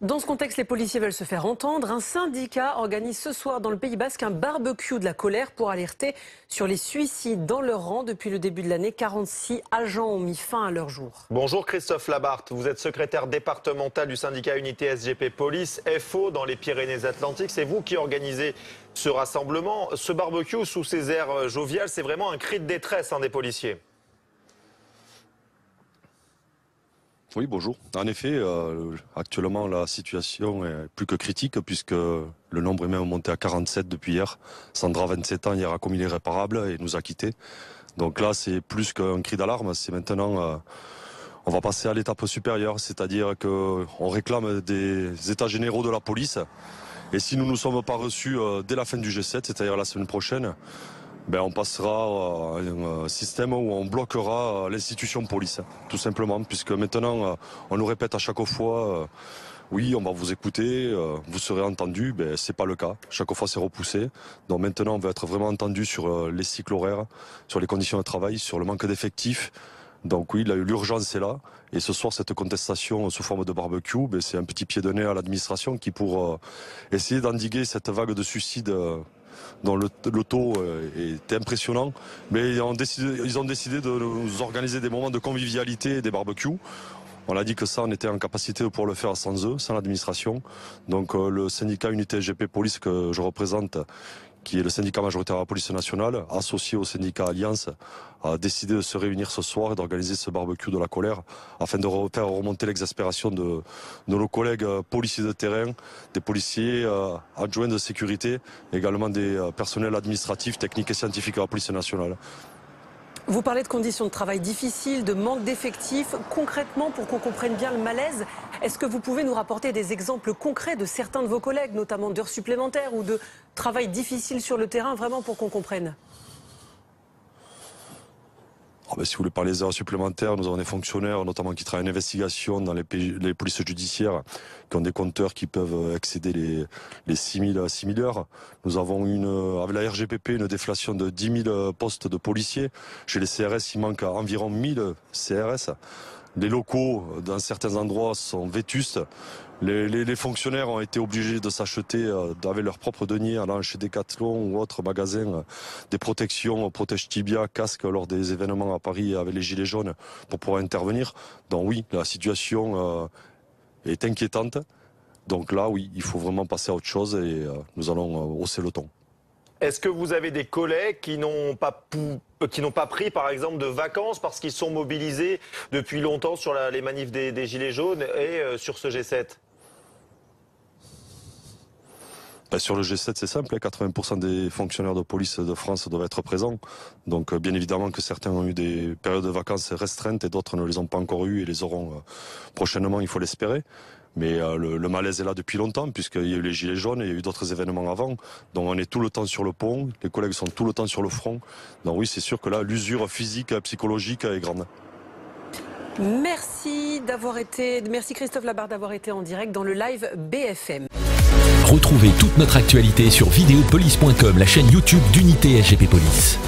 Dans ce contexte, les policiers veulent se faire entendre. Un syndicat organise ce soir dans le Pays Basque un barbecue de la colère pour alerter sur les suicides dans leur rang. Depuis le début de l'année, 46 agents ont mis fin à leur jour. Bonjour Christophe Labarthe, vous êtes secrétaire départemental du syndicat Unité SGP Police FO dans les Pyrénées-Atlantiques. C'est vous qui organisez ce rassemblement. Ce barbecue sous ces airs joviales, c'est vraiment un cri de détresse hein, des policiers. Oui, bonjour. En effet, euh, actuellement, la situation est plus que critique puisque le nombre humain même monté à 47 depuis hier. Sandra, 27 ans, hier a commis l'irréparable et nous a quittés. Donc là, c'est plus qu'un cri d'alarme. C'est maintenant, euh, on va passer à l'étape supérieure, c'est-à-dire qu'on réclame des états généraux de la police. Et si nous ne sommes pas reçus euh, dès la fin du G7, c'est-à-dire la semaine prochaine, ben, on passera à euh, un système où on bloquera euh, l'institution police, tout simplement, puisque maintenant, euh, on nous répète à chaque fois oui, on va vous écouter, vous serez entendu. Ben, c'est pas le cas. Chaque fois, c'est repoussé. Donc maintenant, on veut être vraiment entendu sur les cycles horaires, sur les conditions de travail, sur le manque d'effectifs. Donc oui, l'urgence est là. Et ce soir, cette contestation sous forme de barbecue, ben, c'est un petit pied de nez à l'administration qui, pour essayer d'endiguer cette vague de suicides dont le, taux était euh, impressionnant. Mais ils ont décidé, ils ont décidé de nous organiser des moments de convivialité et des barbecues. On a dit que ça, on était en capacité de pouvoir le faire sans eux, sans l'administration. Donc euh, le syndicat Unité GP Police que je représente, qui est le syndicat majoritaire de la police nationale, associé au syndicat Alliance, a décidé de se réunir ce soir et d'organiser ce barbecue de la colère afin de faire remonter l'exaspération de, nos collègues euh, policiers de terrain, des policiers euh, adjoints de sécurité, également des euh, personnels administratifs, techniques et scientifiques à la police nationale. Vous parlez de conditions de travail difficiles, de manque d'effectifs. Concrètement, pour qu'on comprenne bien le malaise, est-ce que vous pouvez nous rapporter des exemples concrets de certains de vos collègues, notamment d'heures supplémentaires ou de travail difficile sur le terrain, vraiment pour qu'on comprenne ah ben, si vous voulez parler des heures supplémentaires, nous avons des fonctionnaires, notamment qui travaillent en investigation dans les, polices judiciaires, qui ont des compteurs qui peuvent euh, excéder les, 6 000 à heures. Nous avons une, euh, avec la RGPP une déflation de 10 000 euh, postes de policiers. Chez les CRS, il manque environ 1 000 CRS les locaux euh, dans certains endroits sont vétustes. Les, fonctionnaires ont été obligés de s'acheter d'avoir euh, leur propre denier, allant chez Decathlon ou autres magasins, euh, des protections, protège tibia, casque lors des événements à Paris avec les gilets jaunes pour pouvoir intervenir. Donc oui, la situation est inquiétante. Donc là, oui, il faut vraiment passer à autre chose et nous allons hausser le ton. Est-ce que vous avez des collègues qui n'ont pas, euh, qui n'ont pas pris, par exemple, de vacances parce qu'ils sont mobilisés depuis longtemps sur les manifs des... Gilets jaunes et euh, sur ce G7 bah, sur le G7, c'est simple, 80% hein. des fonctionnaires de police de France doivent être présents. Donc euh, bien évidemment que certains ont eu des périodes de vacances restreintes et d'autres ne les ont pas encore eues et les auront prochainement, il faut l'espérer. Mais euh, le, malaise est là depuis longtemps, puisqu'il y a eu les Gilets jaunes et il y a eu d'autres événements avant. Donc on est tout le temps sur le pont, les collègues sont tout le temps sur le front. Donc oui, c'est sûr que là, l'usure physique, psychologique est grande. Merci d'avoir été, merci Christophe Labarre d'avoir été en direct dans le live BFM. Retrouvez toute notre actualité sur vidéopolice.com, la chaîne YouTube d'unité SGP Police.